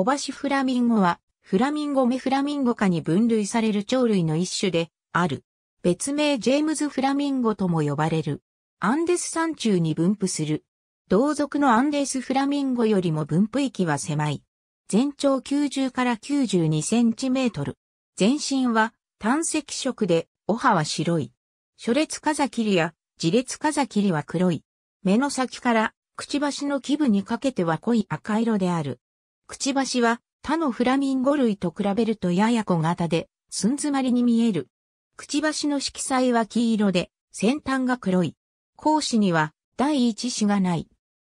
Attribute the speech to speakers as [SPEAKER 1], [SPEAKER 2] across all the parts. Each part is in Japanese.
[SPEAKER 1] 小橋フラミンゴ
[SPEAKER 2] は、フラミンゴ目フラミンゴ科に分類される鳥類の一種で、ある。別名ジェームズ・フラミンゴとも呼ばれる。アンデス山中に分布する。同族のアンデスフラミンゴよりも分布域は狭い。全長90から92センチメートル。全身は単赤色で、お葉は白い。初列カザキリや、自列カザキリは黒い。目の先から、くちばしの基部にかけては濃い赤色である。くちばしは他のフラミンゴ類と比べるとやや小型で、寸詰まりに見える。くちばしの色彩は黄色で、先端が黒い。講師には第一子がない。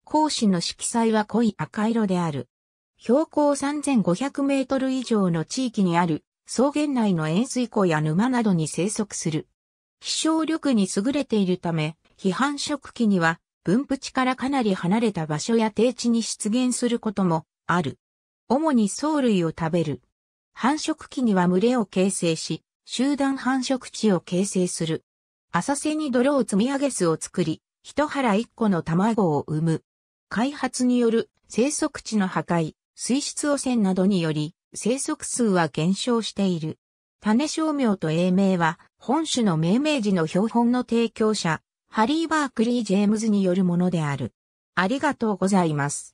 [SPEAKER 2] 講師の色彩は濃い赤色である。標高3500メートル以上の地域にある草原内の塩水湖や沼などに生息する。飛翔力に優れているため、批判食器には分布地からかなり離れた場所や低地に出現することもある。主に藻類を食べる。繁殖期には群れを形成し、集団繁殖地を形成する。浅瀬に泥を積み上げ巣を作り、一腹一個の卵を産む。開発による生息地の破壊、水質汚染などにより、生息数は減少している。種商名と英名は、本種の命名時の標本の提供者、ハリー・バークリー・ジェームズによるものである。
[SPEAKER 1] ありがとうございます。